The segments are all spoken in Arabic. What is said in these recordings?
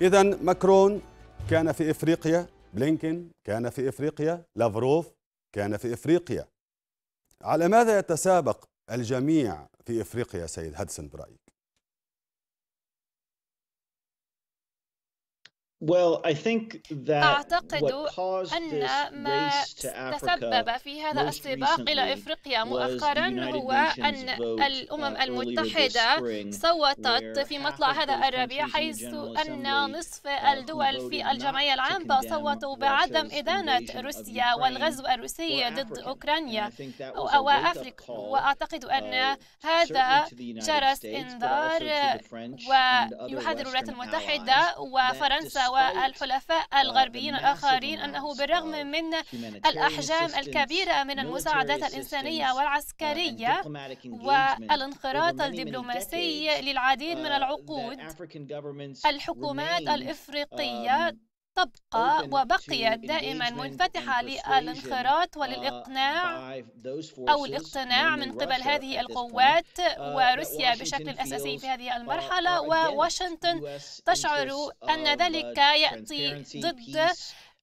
إذا ماكرون كان في إفريقيا بلينكين كان في إفريقيا لافروف كان في إفريقيا على ماذا يتسابق الجميع في إفريقيا سيد هدسن برأيك؟ أعتقد أن ما تسبب في هذا السباق إلى إفريقيا مؤخرا هو أن الأمم uh, المتحدة صوتت في مطلع هذا الربيع حيث أن نصف الدول في الجمعية العامة صوتوا بعدم إدانة روسيا والغزو الروسي ضد أوكرانيا أو أفريقيا وأعتقد uh, أن هذا جرس إنذار ويحذر الولايات المتحدة وفرنسا والحلفاء الغربيين الآخرين أنه بالرغم من الأحجام الكبيرة من المساعدات الإنسانية والعسكرية والانخراط الدبلوماسي للعديد من uh, العقود الحكومات uh, الإفريقية um, تبقى وبقيت دائما منفتحة للانخراط uh, وللإقناع أو الاقتناع من قبل هذه القوات uh, وروسيا بشكل أساسي في هذه المرحلة وواشنطن تشعر أن ذلك uh, يأتي ضد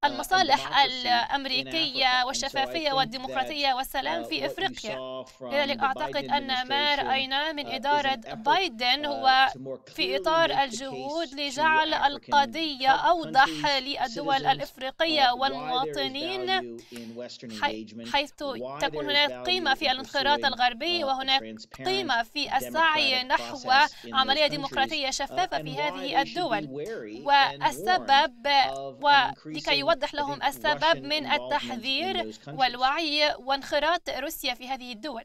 المصالح الأمريكية والشفافية والديمقراطية والسلام آه، في إفريقيا لذلك أعتقد أن ما رأيناه من آه، إدارة بايدن آه، هو في إطار الجهود لجعل القضية أوضح للدول الإفريقية والمواطنين حيث تكون هناك قيمة في الانخراط الغربي وهناك قيمة في السعي نحو عملية ديمقراطية شفافة في هذه الدول والسبب ولكي نوضح لهم السبب من التحذير والوعي وانخراط روسيا في هذه الدول